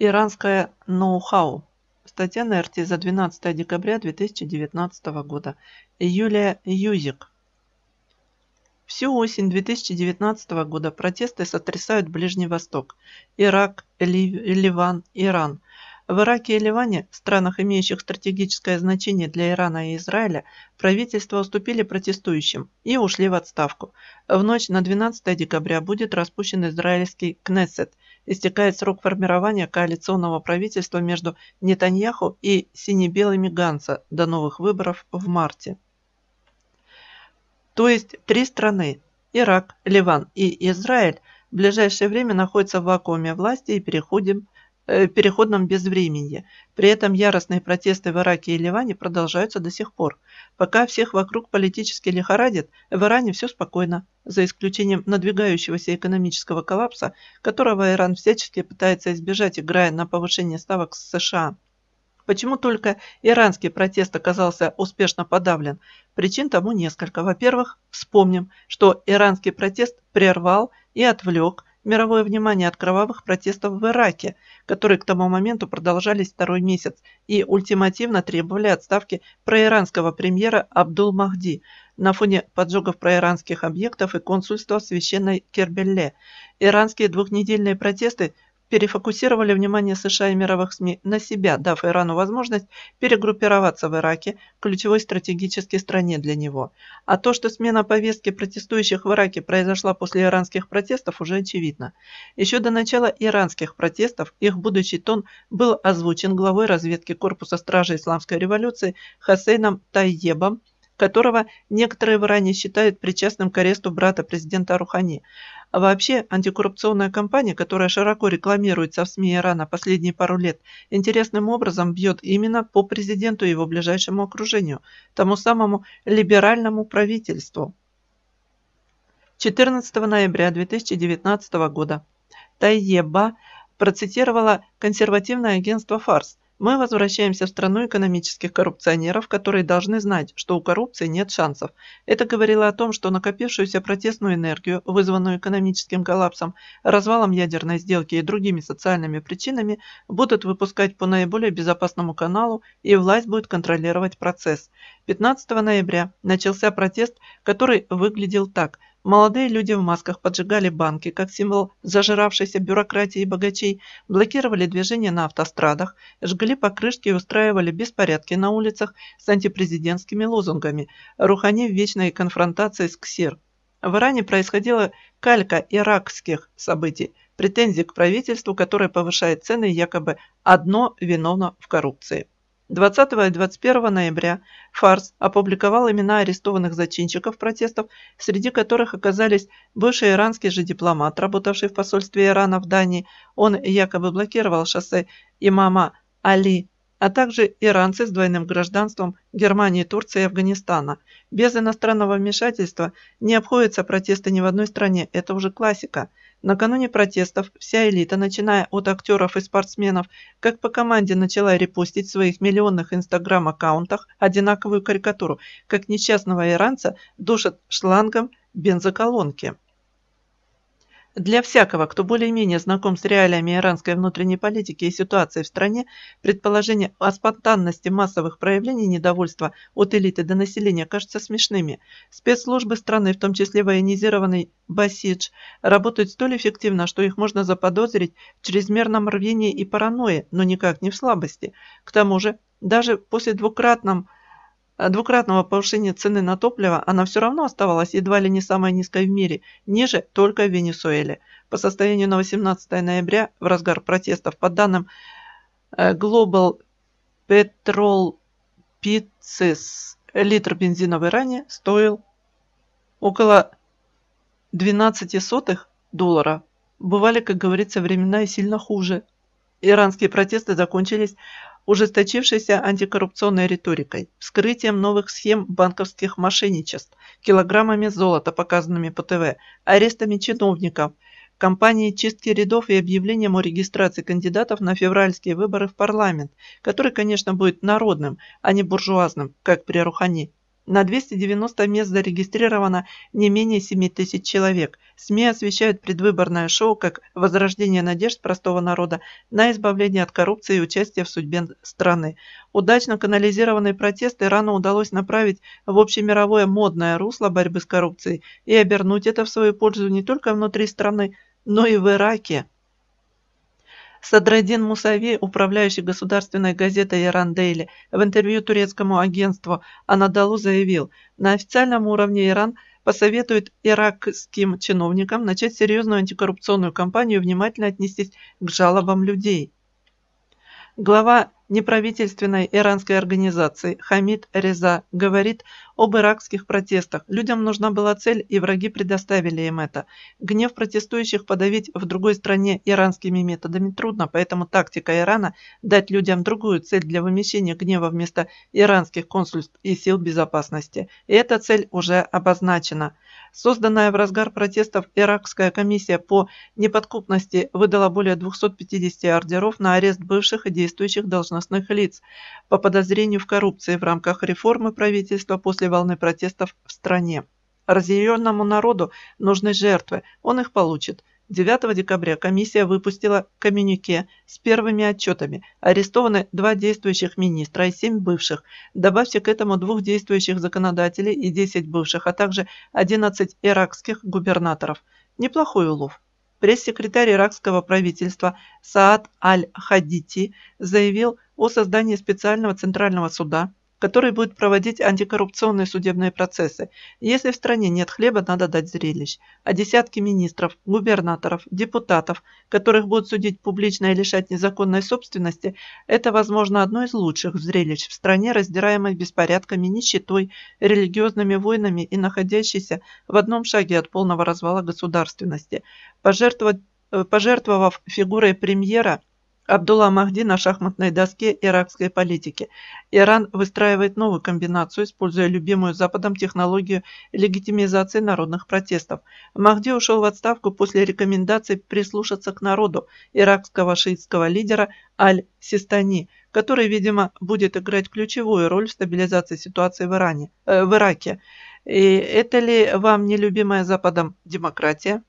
Иранское ноу-хау. Статья на РТ за 12 декабря 2019 года. Юлия Юзик. Всю осень 2019 года протесты сотрясают Ближний Восток, Ирак, Ливан, Иран. В Ираке и Ливане, странах, имеющих стратегическое значение для Ирана и Израиля, правительства уступили протестующим и ушли в отставку. В ночь на 12 декабря будет распущен израильский Кнессет – истекает срок формирования коалиционного правительства между Нетаньяху и сине-белыми Ганса до новых выборов в марте. То есть три страны – Ирак, Ливан и Израиль – в ближайшее время находятся в вакууме власти и переходим Э, переходном безвременье. При этом яростные протесты в Ираке и Ливане продолжаются до сих пор. Пока всех вокруг политически лихорадит, в Иране все спокойно, за исключением надвигающегося экономического коллапса, которого Иран всячески пытается избежать, играя на повышение ставок с США. Почему только иранский протест оказался успешно подавлен? Причин тому несколько. Во-первых, вспомним, что иранский протест прервал и отвлек мировое внимание от кровавых протестов в Ираке, которые к тому моменту продолжались второй месяц и ультимативно требовали отставки проиранского премьера Абдул Махди на фоне поджогов проиранских объектов и консульства в священной Кербелле. Иранские двухнедельные протесты перефокусировали внимание США и мировых СМИ на себя, дав Ирану возможность перегруппироваться в Ираке, ключевой стратегической стране для него. А то, что смена повестки протестующих в Ираке произошла после иранских протестов, уже очевидно. Еще до начала иранских протестов их будущий тон был озвучен главой разведки Корпуса Стражи Исламской революции Хасейном Тайебом, которого некоторые в Иране считают причастным к аресту брата президента Рухани. А вообще, антикоррупционная кампания, которая широко рекламируется в СМИ Ирана последние пару лет, интересным образом бьет именно по президенту и его ближайшему окружению, тому самому либеральному правительству. 14 ноября 2019 года Тайеба процитировала консервативное агентство «Фарс», мы возвращаемся в страну экономических коррупционеров, которые должны знать, что у коррупции нет шансов. Это говорило о том, что накопившуюся протестную энергию, вызванную экономическим коллапсом, развалом ядерной сделки и другими социальными причинами, будут выпускать по наиболее безопасному каналу, и власть будет контролировать процесс. 15 ноября начался протест, который выглядел так – Молодые люди в масках поджигали банки, как символ зажиравшейся бюрократии богачей, блокировали движение на автострадах, жгли покрышки и устраивали беспорядки на улицах с антипрезидентскими лозунгами, рухани в вечной конфронтации с КСИР. В Иране происходила калька иракских событий, претензий к правительству, которое повышает цены якобы одно виновно в коррупции. 20 и 21 ноября «Фарс» опубликовал имена арестованных зачинщиков протестов, среди которых оказались бывший иранский же дипломат, работавший в посольстве Ирана в Дании, он якобы блокировал шоссе имама Али, а также иранцы с двойным гражданством Германии, Турции и Афганистана. Без иностранного вмешательства не обходятся протесты ни в одной стране, это уже классика – Накануне протестов вся элита, начиная от актеров и спортсменов, как по команде начала репостить в своих миллионных инстаграм-аккаунтах одинаковую карикатуру, как несчастного иранца душат шлангом бензоколонки. Для всякого, кто более-менее знаком с реалиями иранской внутренней политики и ситуации в стране, предположения о спонтанности массовых проявлений недовольства от элиты до населения кажутся смешными. Спецслужбы страны, в том числе военизированный Басидж, работают столь эффективно, что их можно заподозрить в чрезмерном рвении и паранойе, но никак не в слабости. К тому же, даже после двукратном Э, двукратного повышения цены на топливо она все равно оставалась едва ли не самой низкой в мире, ниже только в Венесуэле. По состоянию на 18 ноября, в разгар протестов, по данным э, Global Petrol Pizzas, литр бензина в Иране стоил около 12 сотых доллара. Бывали, как говорится, времена и сильно хуже. Иранские протесты закончились ужесточившейся антикоррупционной риторикой, вскрытием новых схем банковских мошенничеств, килограммами золота, показанными по ТВ, арестами чиновников, кампанией чистки рядов и объявлением о регистрации кандидатов на февральские выборы в парламент, который, конечно, будет народным, а не буржуазным, как при Рухани. На 290 мест зарегистрировано не менее 7 тысяч человек. СМИ освещают предвыборное шоу как возрождение надежд простого народа на избавление от коррупции и участие в судьбе страны. Удачно канализированные протесты рано удалось направить в общемировое модное русло борьбы с коррупцией и обернуть это в свою пользу не только внутри страны, но и в Ираке. Садрадин Мусави, управляющий государственной газетой Иран-Дейли, в интервью турецкому агентству Анадолу заявил, на официальном уровне Иран посоветует иракским чиновникам начать серьезную антикоррупционную кампанию и внимательно отнестись к жалобам людей. Глава неправительственной иранской организации Хамид Реза говорит об иракских протестах. Людям нужна была цель, и враги предоставили им это. Гнев протестующих подавить в другой стране иранскими методами трудно, поэтому тактика Ирана – дать людям другую цель для вымещения гнева вместо иранских консульств и сил безопасности. И эта цель уже обозначена. Созданная в разгар протестов Иракская комиссия по неподкупности выдала более 250 ордеров на арест бывших и действующих должностных должностных лиц по подозрению в коррупции в рамках реформы правительства после волны протестов в стране. Разъяренному народу нужны жертвы, он их получит. 9 декабря комиссия выпустила коммюнике с первыми отчетами. Арестованы два действующих министра и семь бывших. Добавьте к этому двух действующих законодателей и 10 бывших, а также 11 иракских губернаторов. Неплохой улов. Пресс-секретарь иракского правительства Саад Аль-Хадити заявил, о создании специального Центрального суда, который будет проводить антикоррупционные судебные процессы. Если в стране нет хлеба, надо дать зрелищ. А десятки министров, губернаторов, депутатов, которых будут судить публично и лишать незаконной собственности, это, возможно, одно из лучших зрелищ в стране, раздираемой беспорядками, нищетой, религиозными войнами и находящейся в одном шаге от полного развала государственности. Э, пожертвовав фигурой премьера – Абдулла Махди на шахматной доске иракской политики. Иран выстраивает новую комбинацию, используя любимую Западом технологию легитимизации народных протестов. Махди ушел в отставку после рекомендации прислушаться к народу иракского шиитского лидера Аль-Систани, который, видимо, будет играть ключевую роль в стабилизации ситуации в, Иране, э, в Ираке. И это ли вам нелюбимая Западом демократия?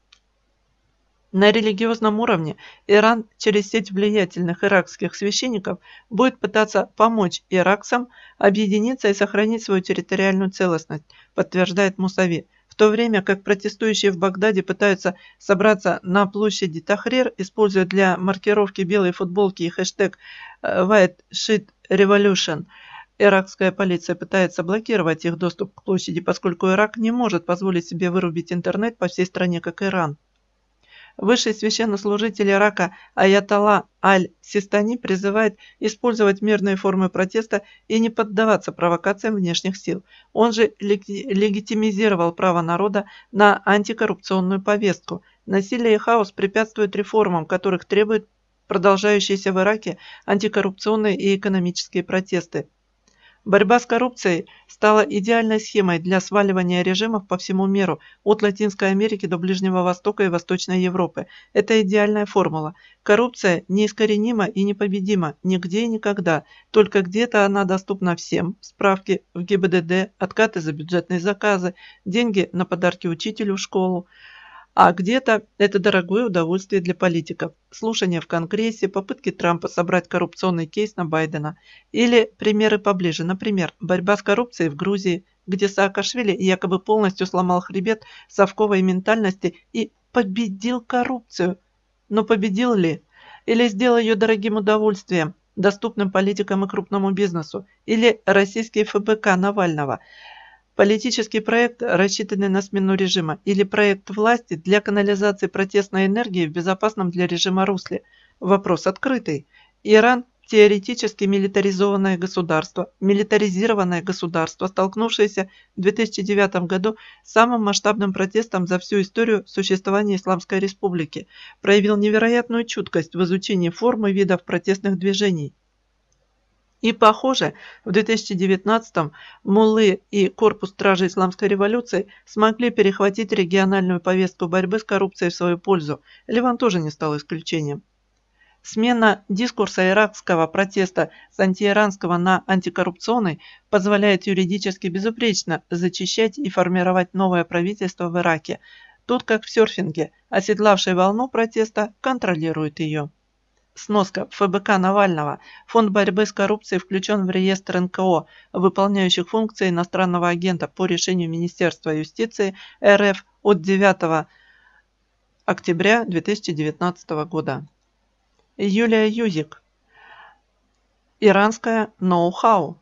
На религиозном уровне Иран через сеть влиятельных иракских священников будет пытаться помочь иракцам объединиться и сохранить свою территориальную целостность, подтверждает Мусави, в то время как протестующие в Багдаде пытаются собраться на площади Тахрир, используя для маркировки белой футболки и хэштег э, «White Shit Revolution», Иракская полиция пытается блокировать их доступ к площади, поскольку Ирак не может позволить себе вырубить интернет по всей стране, как Иран. Высший священнослужитель Ирака Аятала Аль-Систани призывает использовать мирные формы протеста и не поддаваться провокациям внешних сил. Он же легитимизировал право народа на антикоррупционную повестку. Насилие и хаос препятствуют реформам, которых требуют продолжающиеся в Ираке антикоррупционные и экономические протесты. Борьба с коррупцией стала идеальной схемой для сваливания режимов по всему миру, от Латинской Америки до Ближнего Востока и Восточной Европы. Это идеальная формула. Коррупция неискоренима и непобедима нигде и никогда. Только где-то она доступна всем. Справки в ГИБДД, откаты за бюджетные заказы, деньги на подарки учителю в школу а где-то это дорогое удовольствие для политиков. Слушания в Конгрессе, попытки Трампа собрать коррупционный кейс на Байдена. Или примеры поближе. Например, борьба с коррупцией в Грузии, где Саакашвили якобы полностью сломал хребет совковой ментальности и победил коррупцию. Но победил ли? Или сделал ее дорогим удовольствием, доступным политикам и крупному бизнесу? Или российский ФБК Навального – Политический проект, рассчитанный на смену режима, или проект власти для канализации протестной энергии в безопасном для режима русле. Вопрос открытый. Иран – теоретически милитаризованное государство, милитаризированное государство, столкнувшееся в 2009 году с самым масштабным протестом за всю историю существования Исламской Республики, проявил невероятную чуткость в изучении формы видов протестных движений – и похоже, в 2019-м Муллы и Корпус Стражей Исламской революции смогли перехватить региональную повестку борьбы с коррупцией в свою пользу. Ливан тоже не стал исключением. Смена дискурса иракского протеста с антииранского на антикоррупционный позволяет юридически безупречно зачищать и формировать новое правительство в Ираке. Тут, как в серфинге, оседлавший волну протеста контролирует ее. Сноска. ФБК Навального. Фонд борьбы с коррупцией включен в реестр НКО, выполняющих функции иностранного агента по решению Министерства юстиции РФ от 9 октября 2019 года. Юлия Юзик. Иранское ноу-хау.